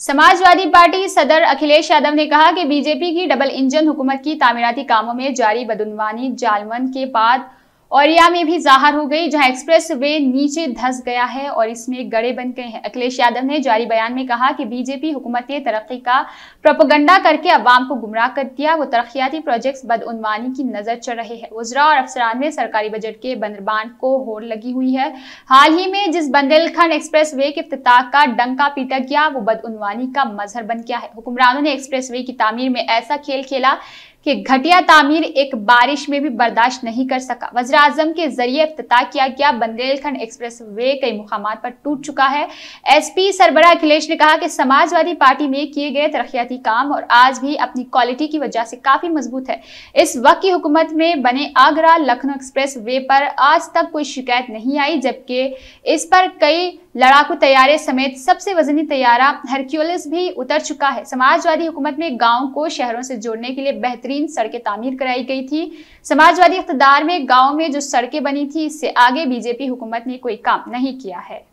Samajwadi party सदर अखिलेश यादव ने कहा कि बीजेपी की डबल इंजन हुकूमत की तामीराती कामों में जारी बदनवानी जालवन के बाद औरिया में भी जाहर हो गई जहां एक्सप्रेस वे नीचे धस गया है और इसमें गड़े बन गए हैं अखिलेश यादव ने जारी बयान में कहा कि बीजेपी हुकूमत ने तरक्की का प्रोपोगंडा करके अवाम को गुमराह कर दिया वो तरक्याती प्रोजेक्ट्स बदउनवानी की नजर चल रहे हैं उजरा और अफसरान में सरकारी बजट के बंदरबान को होड़ लगी हुई है हाल ही में जिस बंदेलखंड एक्सप्रेस वे के अफ्ताह का डंका पीटा गया वो बदउनवानी का मजहर बन गया है हुक्मरानों ने एक्सप्रेस वे की तामीर में ऐसा खेल खेला कि घटिया तामीर एक बारिश में भी बर्दाश्त नहीं कर सका वज्राजम के जरिए अफ्त किया गया बंदेलखंड एक्सप्रेस वे कई मुकाम पर टूट चुका है एसपी सरबरा अखिलेश ने कहा कि समाजवादी पार्टी में किए गए तरक्याती काम और आज भी अपनी क्वालिटी की वजह से काफी मजबूत है इस वक्त की हुकूमत में बने आगरा लखनऊ एक्सप्रेस वे पर आज तक कोई शिकायत नहीं आई जबकि इस पर कई लड़ाकू तैयारे समेत सबसे वजनी तैयारा हरक्यूलिस भी उतर चुका है समाजवादी हुकूमत में गाँव को शहरों से जोड़ने के लिए बेहतर बेहतरीन सड़कें तामीर कराई गई थी समाजवादी इकतदार में गाँव में जो सड़कें बनी थी इससे आगे बीजेपी हुकूमत ने कोई काम नहीं किया है